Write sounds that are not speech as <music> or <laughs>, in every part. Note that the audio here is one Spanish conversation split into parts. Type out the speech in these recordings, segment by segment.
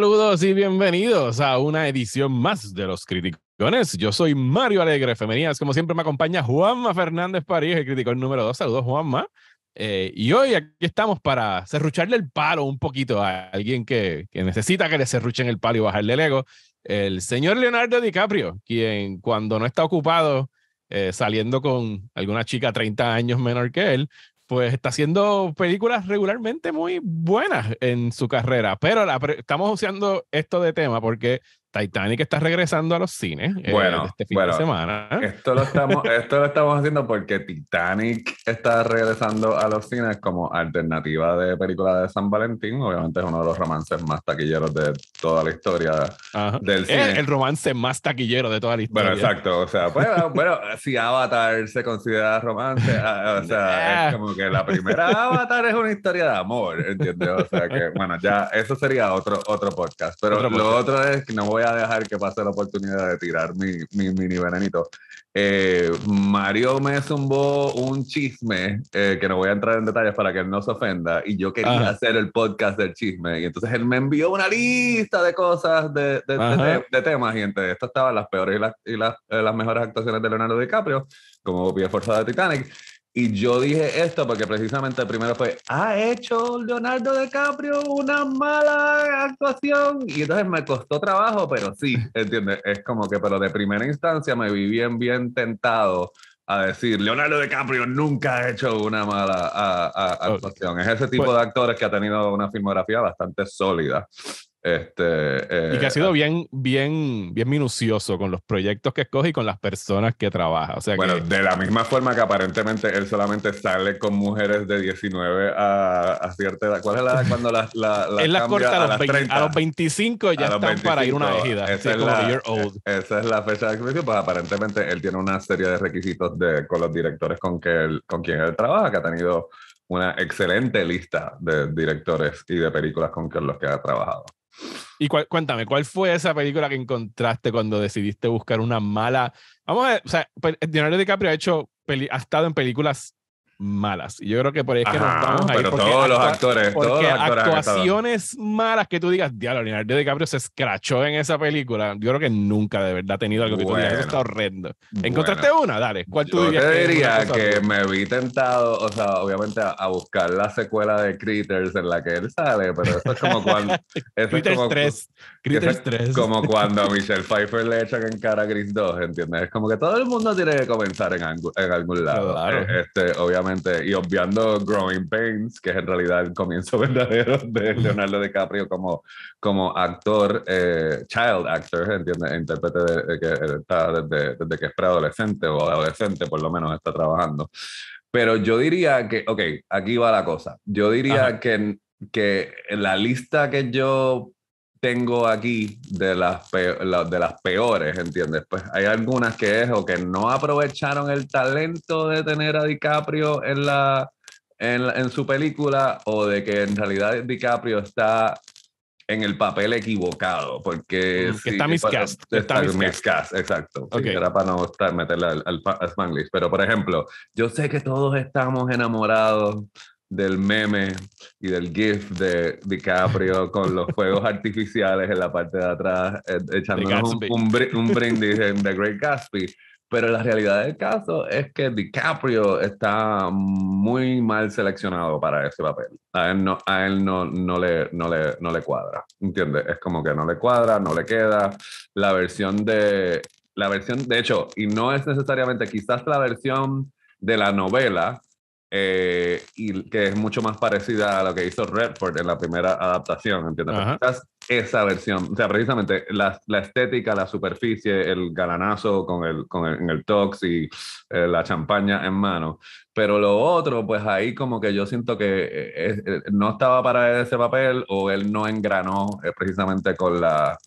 Saludos y bienvenidos a una edición más de Los Criticones. Yo soy Mario Alegre Femenías. Como siempre me acompaña Juanma Fernández París, el criticón número dos. Saludos, Juanma. Eh, y hoy aquí estamos para cerrucharle el palo un poquito a alguien que, necesita que le cerruchen el palo y bajarle el ego. El señor Leonardo DiCaprio, quien cuando no está ocupado eh, saliendo con alguna chica 30 años menor que él, pues está haciendo películas regularmente muy buenas en su carrera, pero estamos usando esto de tema porque Titanic está regresando a los cines eh, bueno, este fin de semana. Esto lo, estamos, <laughs> esto lo estamos haciendo porque Titanic está regresando a los cines como alternativa de película de San Valentín. Obviamente es uno de los romances más taquilleros de toda la historia del eh, cine. el romance más taquillero de toda la historia. Bueno, exacto. O sea, <laughs> bueno, si Avatar se considera romance, ah, o sea, es ah. como que la primera Avatar es una historia de amor, ¿entiendes? O sea que, bueno, ya eso sería otro, otro podcast. Pero lo otro es que no voy a dejar que pase la oportunidad de tirar mi, mini venenito. Eh, Mario me zumbó un chisme eh, que no voy a entrar en detalles para que él no se ofenda y yo quería hacer el podcast del chisme y entonces él me envió una lista de cosas, de, temas y entre estas estaban las peores y, eh, las, mejores actuaciones de Leonardo DiCaprio como pie forzada de Titanic y yo dije esto porque precisamente el primero fue, ha hecho Leonardo DiCaprio una mala actuación. Y entonces me costó trabajo, pero sí, <laughs> ¿entiendes? Es como que, pero de primera instancia me vi bien, bien tentado a decir, Leonardo DiCaprio nunca ha hecho una mala actuación. Es ese tipo pues de actores que ha tenido una filmografía bastante sólida. Este, y que ha eh, sido ah. bien, bien, bien minucioso con los proyectos que escoge y con las personas que trabaja. bueno, de la misma forma que aparentemente él solamente sale con mujeres de 19 a, cierta edad. ¿Cuál es la edad cuando las la, la <laughs> corta a, los A los 25 ya están para ir una vejida Esa, es la, fecha de exhibición Pues aparentemente él tiene una serie de requisitos de, con los directores con, que con quien él trabaja, que ha tenido una excelente lista de directores y de películas con los que ha trabajado. Y cuéntame, ¿cuál fue esa película que encontraste cuando decidiste buscar una mala? Vamos a ver, o sea, pues, Leonardo DiCaprio ha hecho, ha estado en películas malas. Y yo creo que por ahí es que nos vamos a ir. Pero todos los actores, porque todos actuaciones malas que tú digas, diablo, Leonardo DiCaprio se escrachó en esa película. Yo creo que nunca de verdad ha tenido algo que bueno, tú digas, está horrendo. ¿Encontraste una? Dale, ¿cuál tú yo dirías? diría que, me vi tentado, o sea, obviamente a, buscar la secuela de Critters en la que él sale, pero eso es como <laughs> cuando... Critters 3. Critters 3. Como cuando a Michelle Pfeiffer le echan en cara a Gris 2, ¿entiendes? Es como que todo el mundo tiene que comenzar en, en algún lado. Claro. Eh, este, obviamente y obviando Growing Pains, que es en realidad el comienzo <laughs> verdadero de Leonardo DiCaprio como, como actor, eh, child actor, ¿entiendes? Intérprete desde, que es preadolescente o adolescente, por lo menos está trabajando. Pero yo diría que, ok, aquí va la cosa. Yo diría que, que la lista que yo tengo aquí de las, de las peores, ¿entiendes? Pues hay algunas que es o que no aprovecharon el talento de tener a DiCaprio en, la, en, en su película o de que en realidad DiCaprio está en el papel equivocado, porque... Mm, pues, está miscast. Está, miscast. exacto. era para no meterle al, al Spanglish. Pero, por ejemplo, yo sé que todos estamos enamorados del meme y del GIF de DiCaprio <laughs> con los fuegos artificiales en la parte de atrás, eh, echándonos un, un, brindis en The Great Gatsby. Pero la realidad del caso es que DiCaprio está muy mal seleccionado para ese papel. A él no, a él no, no, le, no, le, no le cuadra, ¿entiendes? Es como que no le cuadra, no le queda. La versión de... La versión, de hecho, y no es necesariamente quizás la versión de la novela, eh, y que es mucho más parecida a lo que hizo Redford en la primera adaptación, ¿entiendes? esa versión, o sea, precisamente la, estética, la superficie, el galanazo con el, con en el tox y eh, la champaña en mano. Pero lo otro, pues ahí como que yo siento que eh, no estaba para ese papel o él no engranó precisamente con la,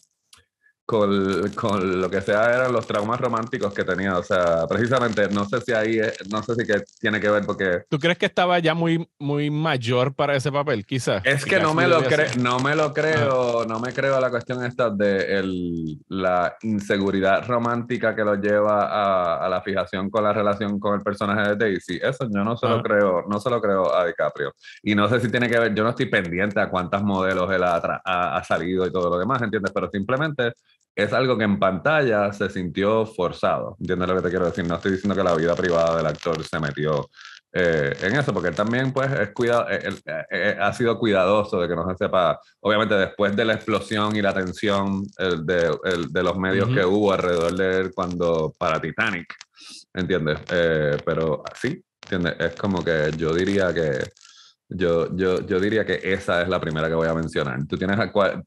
con, con, lo que sea eran los traumas románticos que tenía. O sea, precisamente, no sé si ahí, no sé si que tiene que ver porque... ¿Tú crees que estaba ya muy, muy mayor para ese papel, quizás? Es que no me, lo creo no me lo creo, no me creo la cuestión esta de el, la inseguridad romántica que lo lleva a, a, la fijación con la relación con el personaje de Daisy. Eso yo no se lo creo, no se lo creo a DiCaprio. Y no sé si tiene que ver, yo no estoy pendiente a cuántas modelos él ha, ha salido y todo lo demás, ¿entiendes? Pero simplemente es algo que en pantalla se sintió forzado. ¿entiendes lo que te quiero decir. No estoy diciendo que la vida privada del actor se metió eh, en eso, porque él también pues, es cuidado, eh, eh, ha sido cuidadoso de que no se sepa, obviamente después de la explosión y la tensión de, los medios que hubo alrededor de él cuando para Titanic, ¿entiendes? pero sí, Es como que yo diría que yo, yo, diría que esa es la primera que voy a mencionar. ¿Tú tienes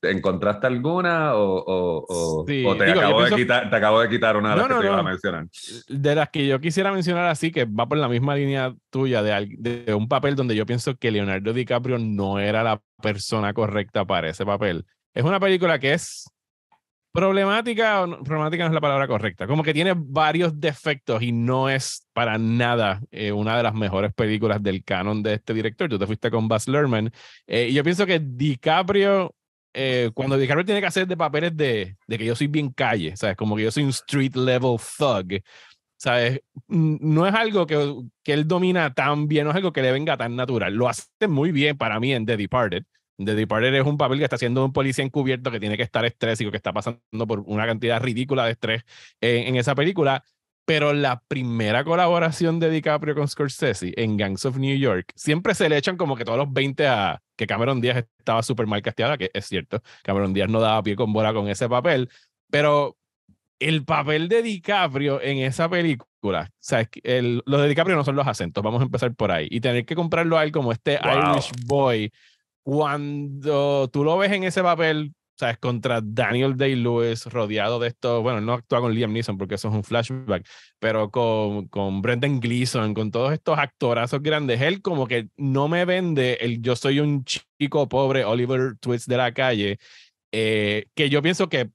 encontraste alguna o, te, acabo de quitar, una de las que a mencionar? De las que yo quisiera mencionar así, que va por la misma línea tuya, de, de un papel donde yo pienso que Leonardo DiCaprio no era la persona correcta para ese papel. Es una película que es Problemática, problemática no es la palabra correcta. Como que tiene varios defectos y no es para nada eh, una de las mejores películas del canon de este director. Tú te fuiste con Baz Luhrmann. Eh, y yo pienso que DiCaprio, eh, cuando DiCaprio tiene que hacer de papeles de, de que yo soy bien calle, ¿sabes? Como que yo soy un street level thug. ¿sabes? No es algo que, que, él domina tan bien, no es algo que le venga tan natural. Lo hace muy bien para mí en The Departed, The Departed es un papel que está haciendo un policía encubierto que tiene que estar estrésico, que está pasando por una cantidad ridícula de estrés en, esa película. Pero la primera colaboración de DiCaprio con Scorsese en Gangs of New York, siempre se le echan como que todos los 20 a que Cameron Díaz estaba súper mal casteada, que es cierto, Cameron Díaz no daba pie con bola con ese papel, pero el papel de DiCaprio en esa película, o sea, el, los de DiCaprio no son los acentos, vamos a empezar por ahí, y tener que comprarlo a él como este Irish boy cuando tú lo ves en ese papel, ¿sabes? Contra Daniel Day-Lewis, rodeado de esto. Bueno, no actúa con Liam Neeson porque eso es un flashback, pero con, con Brendan Gleeson, con todos estos actorazos grandes, él como que no me vende el yo soy un chico pobre Oliver Twist de la calle, eh, que yo pienso que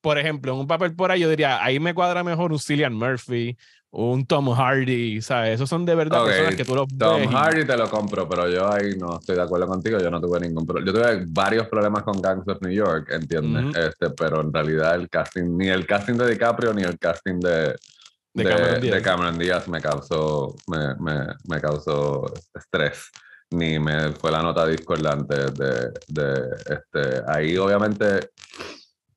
por ejemplo, en un papel por ahí, yo diría, ahí me cuadra mejor un Cillian Murphy, un Tom Hardy, ¿sabes? Esos son de verdad personas que tú los Tom Hardy te lo compro, pero yo ahí no estoy de acuerdo contigo, yo no tuve ningún problema. Yo tuve varios problemas con Gangs of New York, ¿entiendes? este, pero en realidad el casting, ni el casting de DiCaprio ni el casting de, de, Cameron, Díaz. me causó, me, me, me causó estrés ni me fue la nota discordante de, de este ahí obviamente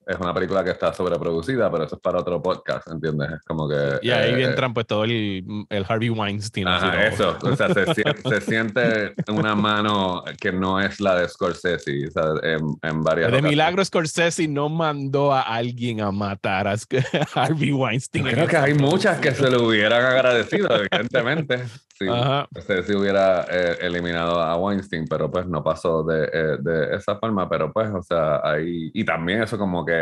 es una película que está sobreproducida, pero eso es para otro podcast, ¿entiendes? Es como que... Y ahí eh, entra pues todo el, Harvey Weinstein. Ajá, eso. O sea, <laughs> se, siente una mano que no es la de Scorsese, o sea, en, varias... De milagro Scorsese no mandó a alguien a matar a <laughs> Harvey Weinstein. Creo que hay muchas que se lo hubieran agradecido, evidentemente. Este, si, sí, sí hubiera eh, eliminado a Weinstein, pero pues no pasó de, eh, de esa forma, pero pues, o sea, ahí... Y también eso como que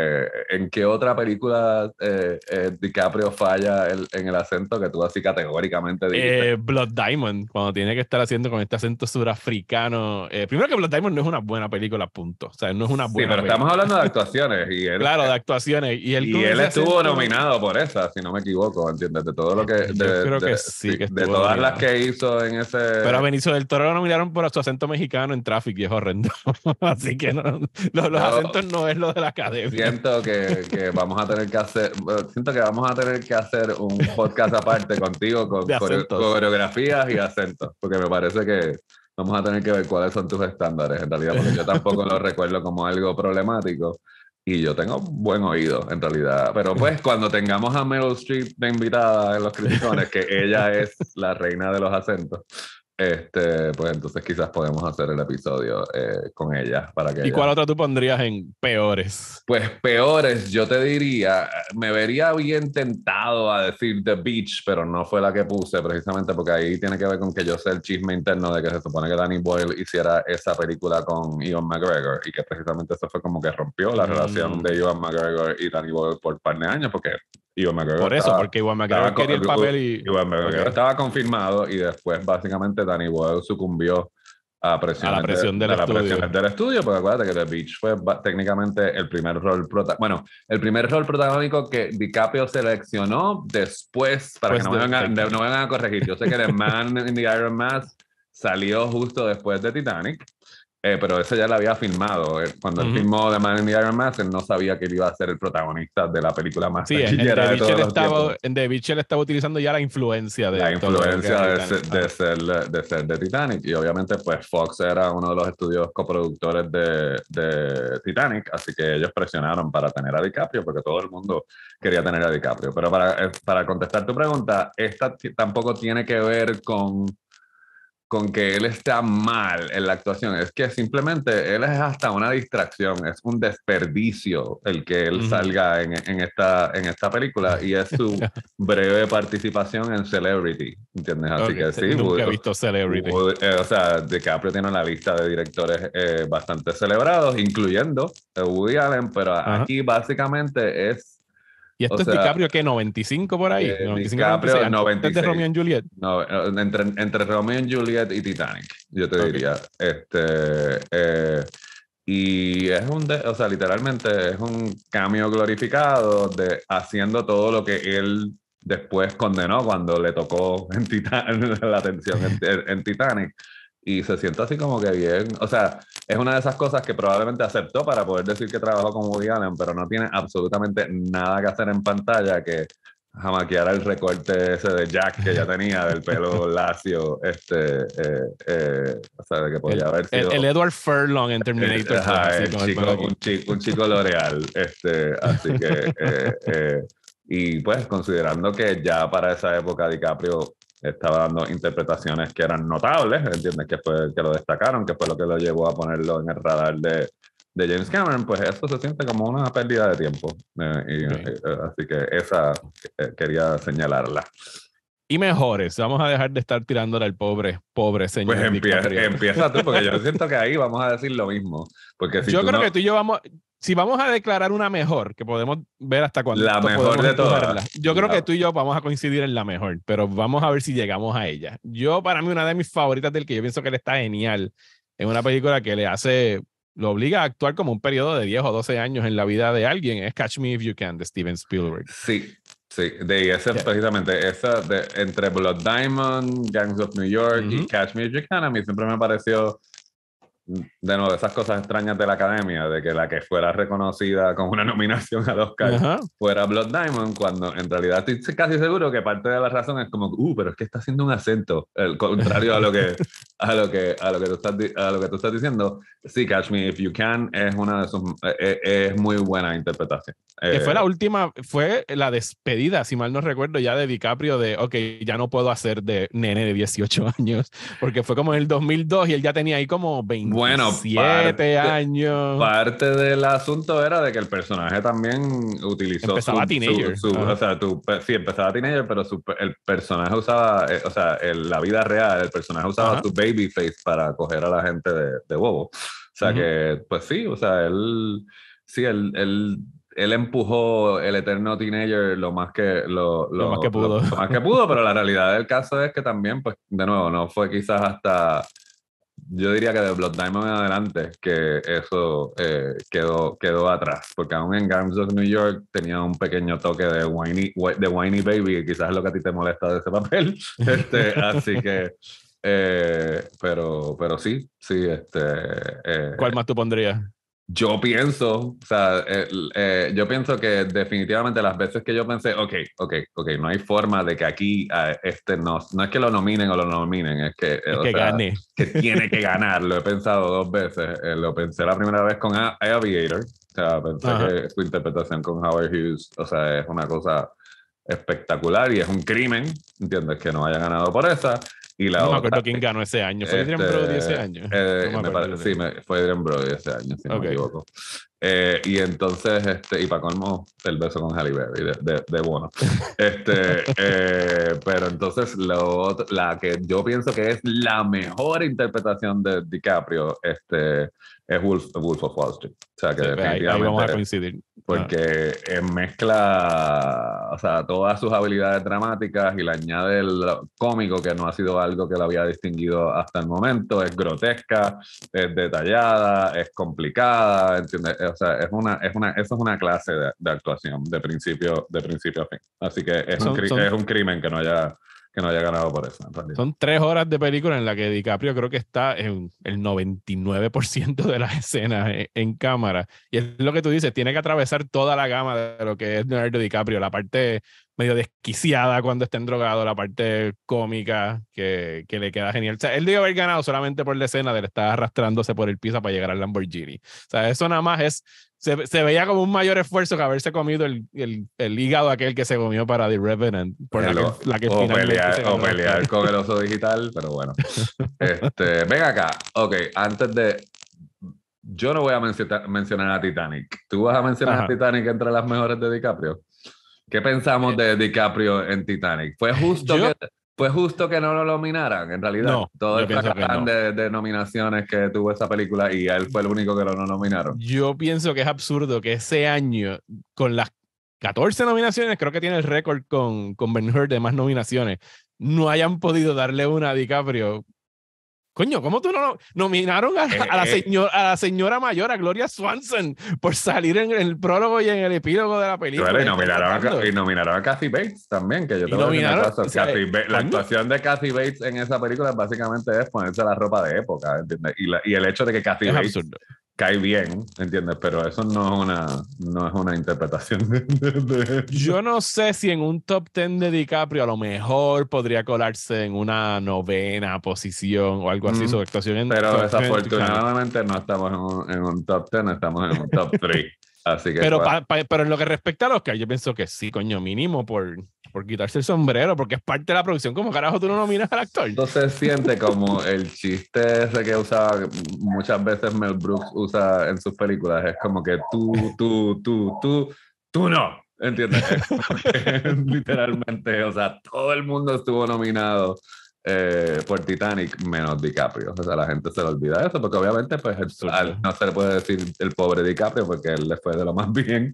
en qué otra película eh, eh, DiCaprio falla en el acento que tú así categóricamente eh, dices? Blood Diamond, cuando tiene que estar haciendo con este acento surafricano primero que Blood Diamond no es una buena película, punto. O sea, no es una buena. Sí, pero estamos hablando de actuaciones. <laughs> Y claro, de actuaciones. Y él, estuvo nominado por esa, si no me equivoco, ¿entiendes? De todo lo que. creo que sí. de, todas las que hizo en ese. Pero a Benicio del Toro lo nominaron por su acento mexicano en Traffic y es horrendo. <laughs> así que los acentos no es lo de la academia siento que, que, vamos a tener que hacer, siento que vamos a tener que hacer un podcast aparte contigo con coreografías y acentos, porque me parece que vamos a tener que ver cuáles son tus estándares en realidad, porque yo tampoco lo recuerdo como algo problemático. Y yo tengo buen oído, en realidad. Pero pues cuando tengamos a Meryl Streep de invitada en Los Criticones, que ella es la reina de los acentos, este, pues entonces quizás podemos hacer el episodio eh, con ella para que. ¿Y cuál otra tú pondrías en peores? Pues peores, yo te diría, me vería bien tentado a decir The Beach, pero no fue la que puse precisamente porque ahí tiene que ver con que yo sé el chisme interno de que se supone que Danny Boyle hiciera esa película con Ian McGregor y que precisamente eso fue como que rompió la mm. relación de Ian McGregor y Danny Boyle por un par de años porque Iván McGregor Por eso, porque Iwan McGregor quería el papel y. estaba confirmado y después, básicamente, Danny Boyle sucumbió a, la presión del, de, estudio. del estudio. Porque acuérdate que The Beach fue técnicamente el primer rol bueno, el primer rol protagónico que DiCaprio seleccionó después, para pues que no me, vengan, no vengan, a corregir. Yo sé que The Man in the Iron Mask salió justo después de Titanic. Eh, pero eso ya lo había filmado. Eh, cuando el él filmó The Man in the Iron Mask, no sabía que él iba a ser el protagonista de la película más sí, de todos estaba, En The Beach él estaba utilizando ya la influencia de... La influencia de, ser, de, Titanic. Y obviamente pues Fox era uno de los estudios coproductores de, de Titanic, así que ellos presionaron para tener a DiCaprio, porque todo el mundo quería tener a DiCaprio. Pero para, eh, para contestar tu pregunta, esta tampoco tiene que ver con con que él está mal en la actuación, es que simplemente él es hasta una distracción, es un desperdicio el que él salga en, en, esta, en esta película y es su <laughs> breve participación en Celebrity, ¿entiendes? Así que sí. Nunca he visto Celebrity. Eh, o sea, DiCaprio tiene una lista de directores eh, bastante celebrados, incluyendo eh, Woody Allen, pero aquí básicamente es y esto es DiCaprio, ¿qué? 95 por ahí. Eh, DiCaprio, 96, Romeo y Juliet. No, entre, entre, Romeo y Juliet y Titanic, yo te diría. Este, eh, y es un, o sea, literalmente es un cambio glorificado de haciendo todo lo que él después condenó cuando le tocó en <laughs> la atención en Titanic y se siente así como que bien. O sea, es una de esas cosas que probablemente aceptó para poder decir que trabajó con Woody Allen, pero no tiene absolutamente nada que hacer en pantalla que jamaquear el recorte ese de Jack que ya tenía del pelo <laughs> lacio este eh, eh, o sea que podía haber sido el, Edward Furlong en <laughs> Terminator un chico L'Oreal este así que eh, <laughs> y pues considerando que ya para esa época DiCaprio estaba dando interpretaciones que eran notables, ¿entiendes? Que que lo destacaron, que fue lo que lo llevó a ponerlo en el radar de, de James Cameron, pues eso se siente como una pérdida de tiempo. Eh, eh, así que esa eh, quería señalarla. Y mejores, vamos a dejar de estar tirándole al pobre, pobre señor. Pues empieza, tú, porque yo <laughs> siento que ahí vamos a decir lo mismo. Porque si yo creo que tú y yo vamos, si vamos a declarar una mejor, que podemos ver hasta cuándo. La mejor de todas. Yo creo que tú y yo vamos a coincidir en la mejor, pero vamos a ver si llegamos a ella. Yo, para mí, una de mis favoritas del que yo pienso que le está genial, en una película que le hace, lo obliga a actuar como un periodo de 10 o 12 años en la vida de alguien, es Catch Me If You Can, de Steven Spielberg. Sí, sí, de esa precisamente, esa de, entre Blood Diamond, Gangs of New York y Catch Me If You Can, a mí siempre me pareció de nuevo, esas cosas extrañas de la academia, de que la que fuera reconocida con una <laughs> nominación a Oscar Ajá. fuera Blood Diamond, cuando en realidad estoy casi seguro que parte de la razón es como, uh, pero es que está haciendo un acento, el contrario a lo que a lo que, a lo que, tú, estás, a lo que tú estás diciendo, sí, Catch Me If You Can es una de sus, eh, eh, es, muy buena interpretación. Que fue la eh, última, fue la despedida, si mal no recuerdo, ya de DiCaprio de, ok, ya no puedo hacer de nene de 18 <laughs> años, porque fue como en el 2002 y él ya tenía ahí como 27 bueno, parte, años. Parte del asunto era de que el personaje también utilizó... Empezaba su, teenager. o sea, sí, empezaba teenager, pero el personaje usaba, o sea, la vida real, el personaje usaba su baby babyface para coger a la gente de, de bobo. O sea que, pues sí, o sea, él, sí, él, él, él, empujó el eterno teenager lo más que, lo, más que pudo. que pudo, pero la realidad del caso es que también, pues, de nuevo, no fue quizás hasta yo diría que de Blood Diamond en adelante que eso eh, quedó, quedó atrás, porque aún en Gangs of New York tenía un pequeño toque de whiny, de whiny baby, que quizás es lo que a ti te molesta de ese papel. <laughs> Este, así que eh, pero, pero sí, sí. Este, eh, ¿Cuál más tú pondrías? Yo pienso, o sea, eh, yo pienso que definitivamente las veces que yo pensé, ok, ok, ok, no hay forma de que aquí ah, este no, no es que lo nominen o lo nominen, es que, que, gane. que tiene que <laughs> ganar. Lo he pensado dos veces. lo pensé la primera vez con Aviator, o sea, pensé que su interpretación con Howard Hughes, o sea, es una cosa espectacular y es un crimen, ¿entiendes? Que no haya ganado por esa no me acuerdo <laughs> quién ganó ese año. ¿Fue Adrian este, Brody ese año? Eh, sí, fue Adrian Brody ese año, si no me equivoco. Eh, y entonces, este, y para colmo, el beso con Halle Berry, de, bueno. Este, <laughs> eh, pero entonces, la que yo pienso que es la mejor interpretación de DiCaprio este, es Wolf, Wolf of Wall Street. Pues ahí vamos a coincidir porque mezcla, o sea, todas sus habilidades dramáticas y le añade el cómico, que no ha sido algo que la había distinguido hasta el momento. Es grotesca, es detallada, es complicada, ¿entiendes? O sea, es una, es una, eso es una clase de, actuación de principio, de principio a fin. Así que es un crimen que no haya que no haya ganado por eso. Son tres horas de película en la que DiCaprio creo que está en el 99% de las escenas e-, en, cámara. Y es lo que tú dices, tiene que atravesar toda la gama de lo que es Leonardo DiCaprio, la parte medio desquiciada cuando está en drogado, la parte cómica que, que, le queda genial. O sea, él debe haber ganado solamente por la escena de estar arrastrándose por el piso para llegar al Lamborghini. O sea, eso nada más es se, veía como un mayor esfuerzo que haberse comido el, el, el hígado aquel que se comió para The Revenant. Por la, la que, o pelear, o pelear con el oso digital, pero bueno. <laughs> Este, venga acá. Ok, antes de. Yo no voy a mencionar, mencionar a Titanic. ¿Tú vas a mencionar a Titanic entre las mejores de DiCaprio? ¿Qué pensamos eh, de DiCaprio en Titanic? ¿Fue eh, justo, que, ¿Fue justo que no lo nominaran, en realidad? Todo el fracaso de, nominaciones que tuvo esa película y él fue el único que lo nominaron. Yo pienso que es absurdo que ese año, con las 14 nominaciones, creo que tiene el récord con, con Ben Hur de más nominaciones, no hayan podido darle una a DiCaprio Coño, ¿cómo tú no nominaron eh, eh. a, la, señora, mayor, a Gloria Swanson, por salir en el prólogo y en el epílogo de la película? y, nominaron a, Kathy Bates también, que yo tengo que La actuación de Kathy Bates en esa película básicamente es ponerse la ropa de época, ¿entiendes? Y, el hecho de que Kathy Bates cae bien, ¿entiendes? Pero eso no es una, no es una interpretación. Yo no sé si en un top 10 de DiCaprio a lo mejor podría colarse en una novena posición o algo así, mm. su actuación Pero desafortunadamente no estamos en un, top 10, estamos en un top 3. <laughs> que pues pero, en lo que respecta a los que yo pienso que sí, coño, mínimo por por quitarse el sombrero, porque es parte de la producción. ¿Cómo carajo tú no nominas al actor? Entonces siente como el chiste ese que usa muchas veces Mel Brooks usa en sus películas. Es como que tú, tú, tú, tú, tú no. ¿Entiendes? <laughs> Literalmente, o sea, todo el mundo estuvo nominado eh, por Titanic menos DiCaprio. O sea, la gente se le olvida eso, porque obviamente pues, no se le puede decir el pobre DiCaprio porque él le fue de lo más bien.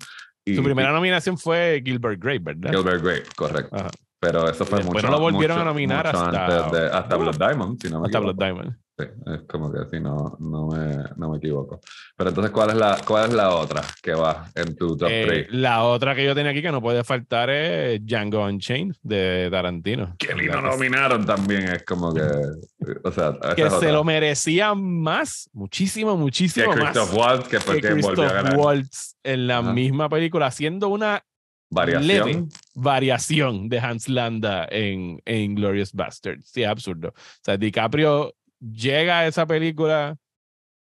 Su primera nominación fue Gilbert Grape, ¿verdad? Gilbert Grape, correcto. Pero eso fue mucho. no lo volvieron a nominar hasta. hasta uh, Blood Diamond, si Hasta Diamond es como que así no, no me, no, me, equivoco. Pero entonces, ¿cuál es la, cuál es la otra que va en tu top 3? Eh, la otra que yo tenía aquí que no puede faltar es Django Unchained de Tarantino. Que ni lo nominaron también, es como que. <laughs> O sea, que se lo merecían más, muchísimo, muchísimo que Christoph más. Waltz, que, Waltz en la misma película, haciendo una variación. variación de Hans Landa en, en Glorious Bastards. Sí, absurdo. O sea, DiCaprio llega a esa película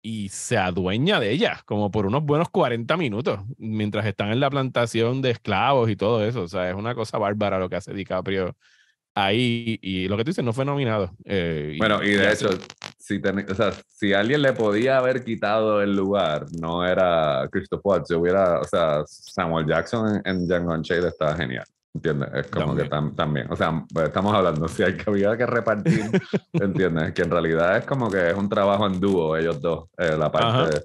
y se adueña de ella, como por unos buenos 40 minutos, mientras están en la plantación de esclavos y todo eso. O sea, es una cosa bárbara lo que hace DiCaprio ahí. Y lo que tú dices, no fue nominado. Eh, bueno, y, de hecho, si, alguien le podía haber quitado el lugar, no era Christopher Watts, hubiera, o sea, Samuel Jackson en, en Young Unchained genial. ¿Entiendes? Es como que también, o sea, pues, estamos hablando, <laughs> si hay cabida que repartir, <laughs> ¿entiendes? Que en realidad es como que es un trabajo en dúo, ellos dos, eh, la parte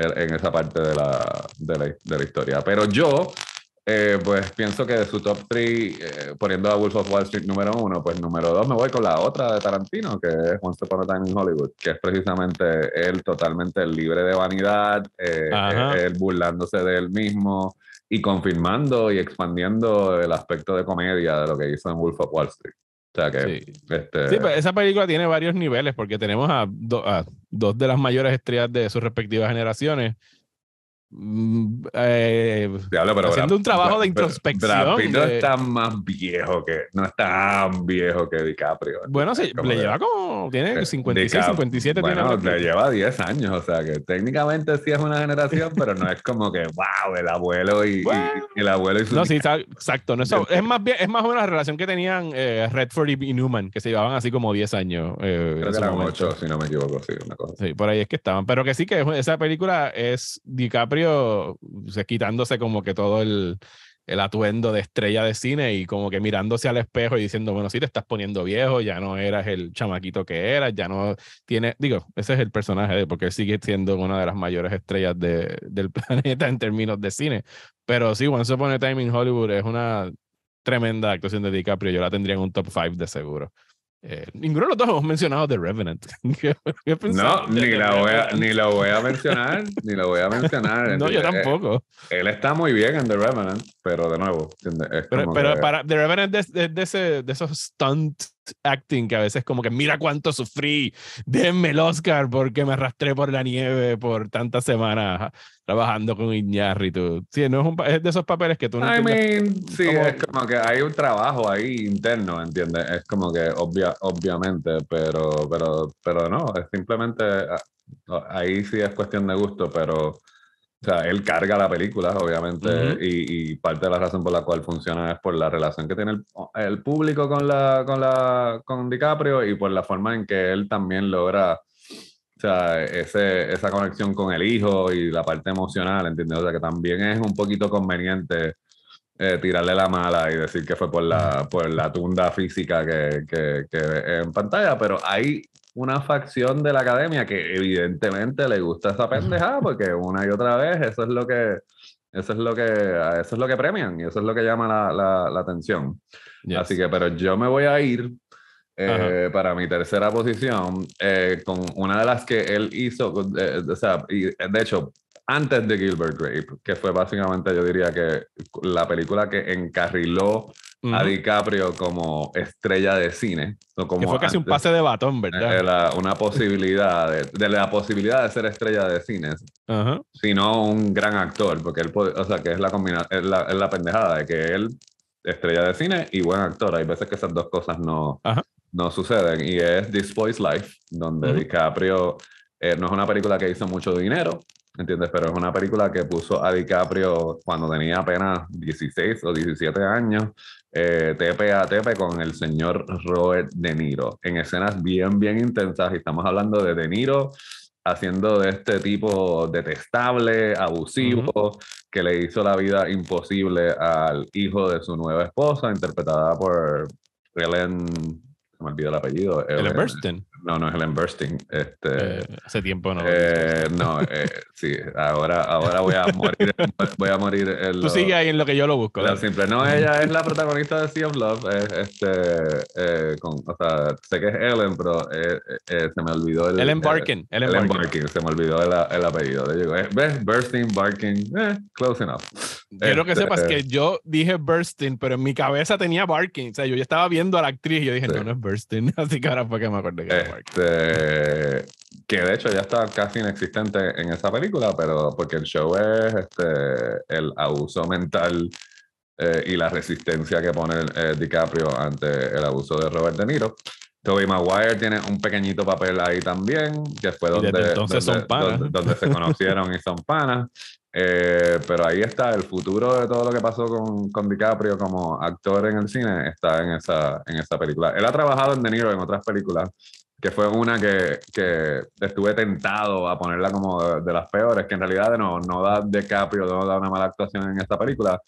en esa parte de la, de la, historia. Pero yo, eh, pues pienso que de su top 3, eh, poniendo a Wolf of Wall Street número uno, pues número dos me voy con la otra de Tarantino, que es Once Upon a Time in Hollywood, que es precisamente él totalmente libre de vanidad, eh, él burlándose de él mismo, y confirmando y expandiendo el aspecto de comedia de lo que hizo en Wolf of Wall Street. O sea que, este, pero pues, esa película tiene varios niveles porque tenemos a, dos de las mayores estrellas de sus respectivas generaciones Mm, eh, haciendo un trabajo de introspección. no está más viejo que. No es tan viejo que DiCaprio. Bueno, sí, le lleva como. Tiene 56, 57. Bueno, le lleva 10 años. O sea, que técnicamente sí es una generación, pero no es como que, wow, el abuelo y, el abuelo y su. No, sí, exacto. No, es, más bien, es más o la relación que tenían eh, Redford y Newman, que se llevaban así como 10 años. Eh, Creo 8, si no me equivoco. sí, por ahí es que estaban. Pero que sí que esa película es DiCaprio se quitándose como que todo el, el atuendo de estrella de cine y como que mirándose al espejo y diciendo, bueno, sí, te estás poniendo viejo, ya no eras el chamaquito que eras, ya no tiene, digo, ese es el personaje porque sigue siendo una de las mayores estrellas del <laughs> planeta en términos de cine. Pero si Once Upon a Time in Hollywood es una tremenda actuación de DiCaprio, yo la tendría en un top 5 de seguro. Eh, ninguno de los dos hemos mencionado The Revenant. <laughs> no, ni lo voy a, ni voy a mencionar, ni lo voy a mencionar. <laughs> no, yo eh, tampoco. Él, está muy bien en The Revenant, pero de nuevo. Es pero, pero para The Revenant es de, de, ese, de esos stunts acting que a veces como que mira cuánto sufrí, denme el Oscar porque me arrastré por la nieve por tantas semanas trabajando con Iñárritu. Sí, no es, un, es de esos papeles que tú no sí, es como que hay un trabajo ahí interno, ¿entiendes? Es como que obvia, obviamente, pero, pero, pero no, es simplemente ah, ahí sí es cuestión de gusto, pero o sea, él carga la película, obviamente, y, parte de la razón por la cual funciona es por la relación que tiene el, público con, la, con, la, con DiCaprio y por la forma en que él también logra o sea, ese, esa conexión con el hijo y la parte emocional, ¿entiendes? O sea, que también es un poquito conveniente eh, tirarle la mala y decir que fue por la, por la tunda física que, que, que en pantalla, pero ahí una facción de la academia que evidentemente le gusta esa pendejada porque una y otra vez eso es lo que eso es lo que eso es lo que premian y eso es lo que llama la, atención así que pero yo me voy a ir eh, para mi tercera posición eh, con una de las que él hizo eh, o sea, de hecho antes de Gilbert Grape que fue básicamente yo diría que la película que encarriló a DiCaprio como estrella de cine. O como que fue casi un pase de batón, ¿verdad? Eh, una posibilidad, de, la posibilidad de ser estrella de cine, sino un gran actor, porque él, o sea, que es la, es la, pendejada de que él, estrella de cine y buen actor. Hay veces que esas dos cosas no, no suceden. Y es This Boy's Life, donde DiCaprio eh, no es una película que hizo mucho dinero, ¿entiendes? Pero es una película que puso a DiCaprio cuando tenía apenas 16 o 17 años, eh, tepe a tepe con el señor Robert De Niro, en escenas bien, bien intensas, y estamos hablando de De Niro haciendo de este tipo detestable, abusivo, que le hizo la vida imposible al hijo de su nueva esposa, interpretada por Ellen, me olvido el apellido. Ellen Burstyn. No, no es Ellen Bursting. Este, eh, hace tiempo no. Eh, no, eh, sí, ahora, ahora voy a morir. Voy a morir Tú sigue ahí en lo que yo lo busco. simple. No, ella es la protagonista de Sea of Love. este, eh, o sea, sé que es Ellen, pero eh, se me olvidó el. Ellen Barkin. Ellen, Barkin. se me olvidó el, apellido. Le digo, ¿ves? Bursting, Barkin, close enough. Quiero que este, sepas que yo dije Bursting, pero en mi cabeza tenía Barkin. O sea, yo ya estaba viendo a la actriz y yo dije, no, no es Bursting. <laughs> Así que ahora fue que me acordé que este, que de hecho ya está casi inexistente en esa película, pero porque el show es este, el abuso mental eh, y la resistencia que pone eh, DiCaprio ante el abuso de Robert De Niro. Toby Maguire tiene un pequeñito papel ahí también, que fue donde, donde, se conocieron y son panas. Eh, pero ahí está, el futuro de todo lo que pasó con, con DiCaprio como actor en el cine está en esa, en esa película. Él ha trabajado en De Niro en otras películas, que fue una que, que, estuve tentado a ponerla como de, las peores, que en realidad no, no da DiCaprio, no da una mala actuación en esta película,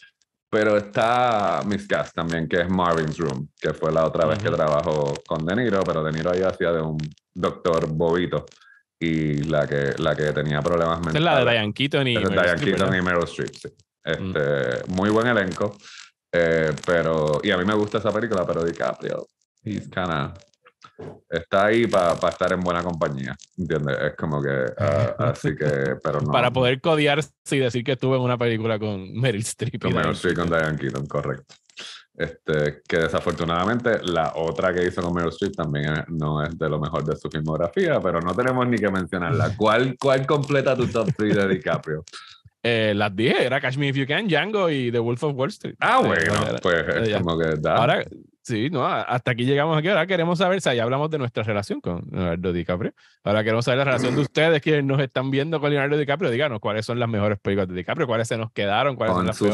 pero está Miss Miscast también, que es Marvin's Room, que fue la otra vez que trabajó con De Niro, pero De Niro ahí hacía de un doctor bobito y la que, la que tenía problemas mentales. Es la de Diane Keaton y, Meryl, y Streep. Mm. Este, muy buen elenco, eh, pero, y a mí me gusta esa película, pero DiCaprio, he's kinda está ahí para estar en buena compañía, ¿entiendes? Es como que, ah, <laughs> así que, pero no. Para poder codearse y decir que estuve en una película con Meryl Streep. Con Meryl Streep, con Diane Keaton, correcto. Este, que desafortunadamente la otra que hizo con Meryl Streep también no es de lo mejor de su filmografía, pero no tenemos ni que mencionarla. <laughs> ¿Cuál, cuál completa tu top 3 de DiCaprio? Eh, las dije, era Catch Me If You Can, Django y The Wolf of Wall Street. Ah, bueno, pues es como que da. Ahora, Sí, no, hasta aquí llegamos aquí. Ahora queremos saber, si ahí ya hablamos de nuestra relación con Leonardo DiCaprio. Ahora queremos saber la relación de ustedes que nos están viendo con Leonardo DiCaprio. Díganos cuáles son las mejores películas de DiCaprio, cuáles se nos quedaron, cuáles son, las sus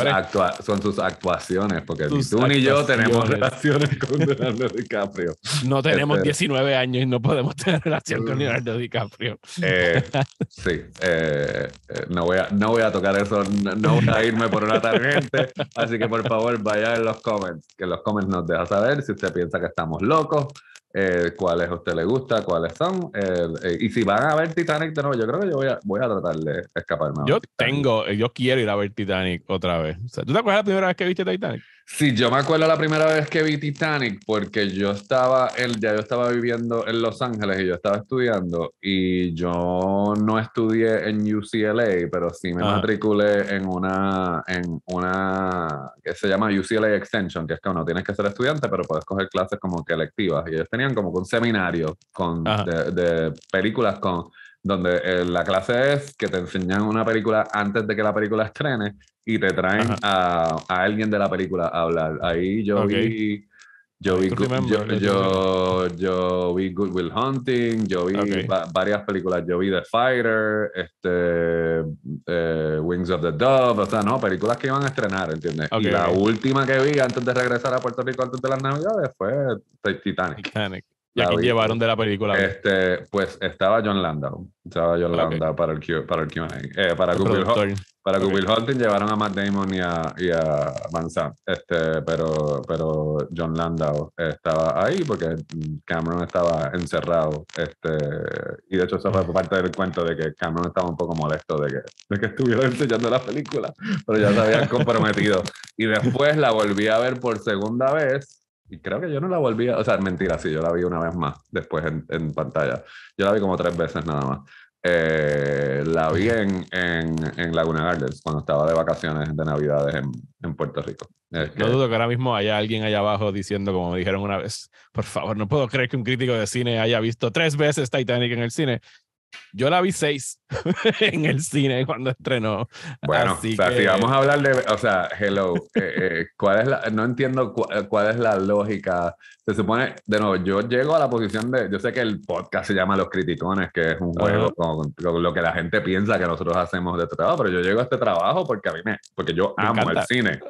Son sus actuaciones, porque tú y ni yo tenemos <laughs> relaciones con Leonardo DiCaprio. No tenemos 19 este años y no podemos tener relación con mm. Leonardo DiCaprio. Eh, <laughs> sí, eh, eh, no, voy a, no voy a tocar eso, no voy a irme por una tangente, así que por favor vaya en los comments, que los comments nos dejan a ver si usted piensa que estamos locos, eh, cuáles a usted le gusta, cuáles son. Eh, eh, y si van a ver Titanic de nuevo, yo creo que yo voy a, voy a tratar de escaparme. Yo tengo, yo quiero ir a ver Titanic otra vez. ¿Tú te acuerdas la primera vez que viste Titanic? Sí, yo me acuerdo la primera vez que vi Titanic porque yo estaba, el yo estaba viviendo en Los Ángeles y yo estaba estudiando y yo no estudié en UCLA, pero sí me ah. matriculé en una, en una que se llama UCLA Extension, que es que uno tienes que ser estudiante, pero puedes coger clases como que electivas. Y ellos tenían como un seminario con, de películas con donde eh, la clase es que te enseñan una película antes de que la película estrene y te traen a, alguien de la película a hablar. Ahí yo vi... Yo vi, yo, vi Good Will Hunting, yo vi varias películas, yo vi The Fighter, este, eh, Wings of the Dove, o sea, no, películas que iban a estrenar, ¿entiendes? y la última que vi antes de regresar a Puerto Rico antes de las Navidades fue Titanic. Titanic. ¿Y a quién llevaron de la película? Este, pues estaba John Landau. Estaba John Landau para el para el Q&A. Eh, para Google para llevaron a Matt Damon y a, a Van Zandt. Este, pero, pero John Landau estaba ahí porque Cameron estaba encerrado. Este, y de hecho eso fue mm. parte del cuento de que Cameron estaba un poco molesto de que, de que estuviera enseñando la película, pero ya se habían comprometido. <laughs> y después la volví a ver por segunda vez y creo que yo no la volví a, o sea, mentira, sí, yo la vi una vez más después en, en pantalla. Yo la vi como tres veces nada más. Eh, la vi en, en, en, Laguna Gardens cuando estaba de vacaciones de Navidades en, en Puerto Rico. No dudo que ahora mismo haya alguien allá abajo diciendo, como me dijeron una vez, por favor, no puedo creer que un crítico de cine haya visto tres veces Titanic en el cine. Yo la vi seis <laughs> en el cine cuando estrenó. Bueno, o sea, si vamos a hablar de, o sea, hello, eh, eh, ¿cuál es la, no entiendo cuál es la lógica se supone, de nuevo, yo llego a la posición de, yo sé que el podcast se llama Los Criticones, que es un juego con, lo que la gente piensa que nosotros hacemos de este trabajo, pero yo llego a este trabajo porque a mí me, porque yo amo el cine,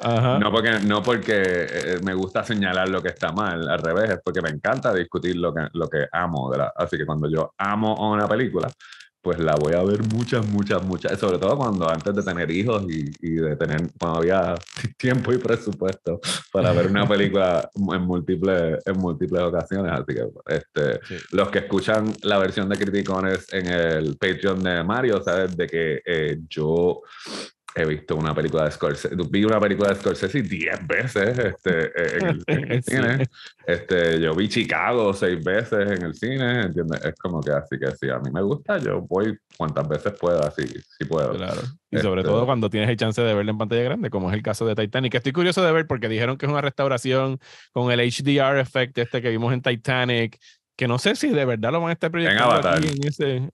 no porque, no porque eh, me gusta señalar lo que está mal, al revés, es porque me encanta discutir lo que, lo que amo, así que cuando yo amo una película, pues la voy a ver muchas, muchas, muchas, sobre todo cuando antes de tener hijos y, de tener, cuando había <laughs> tiempo y presupuesto para ver una película en múltiples, en múltiples ocasiones. Así que este, los que escuchan la versión de Criticones en el Patreon de Mario, saben de que eh, yo he visto una película de Scorsese, vi una película de Scorsese diez veces este, en el, <laughs> cine. Este, yo vi Chicago 6 veces en el cine, ¿entiendes? Es como que así que si a mí me gusta, yo voy cuantas veces pueda, si, si puedo. Claro. Y sobre este todo cuando tienes el chance de verla en pantalla grande, como es el caso de Titanic. Estoy curioso de ver porque dijeron que es una restauración con el HDR effect este que vimos en Titanic que no sé si de verdad lo van a estar proyectando en Avatar.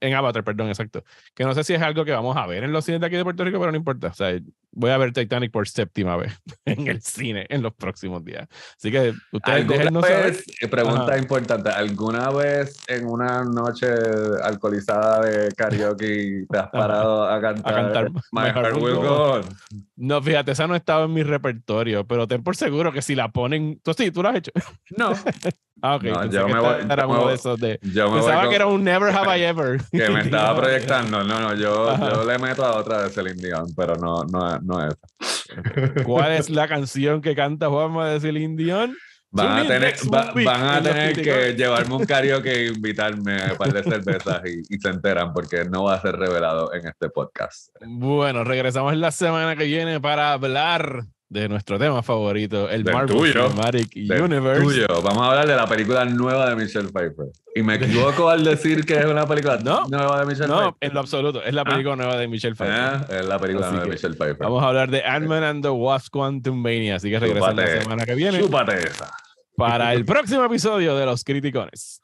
en, Avatar, perdón, exacto. Que no sé si es algo que vamos a ver en los cines de aquí de Puerto Rico, pero no importa. O sea, voy a ver Titanic por séptima vez <laughs> en el cine en los próximos días. Así que ustedes vez eh, Pregunta importante, ¿alguna vez en una noche alcoholizada de karaoke te has <laughs> parado a cantar, a cantar My, Heart Will Go No, fíjate, esa no estaba en mi repertorio, pero ten por seguro que si la ponen, tú sí, tú la has hecho. No. <laughs> Ah, ok. yo me voy, yo pensaba que era un Never Have I Ever. <laughs> Que me <laughs> estaba proyectando. No, no, yo, le meto a otra de Celine Dion, pero no, no, no es. ¿Cuál es <laughs> la canción que canta Juanma de Celine Dion? Van a, tener, que llevarme un karaoke e invitarme a un par de cervezas y, y, se enteran porque no va a ser revelado en este podcast. Bueno, regresamos la semana que viene para hablar de nuestro tema favorito, el Marvel Cinematic Universe. Vamos a hablar de la película nueva de Michelle Pfeiffer. Y me equivoco al decir que es una película no, nueva de Michelle Piper. Pfeiffer. No, en lo absoluto. Es la ah. película nueva de Michelle Pfeiffer. Ah, es la película de Michelle Pfeiffer. Vamos a hablar de Ant-Man and the Wasp Quantum Mania. Así que regresamos la semana que viene. Chúpate esa. Para el próximo episodio de Los Criticones.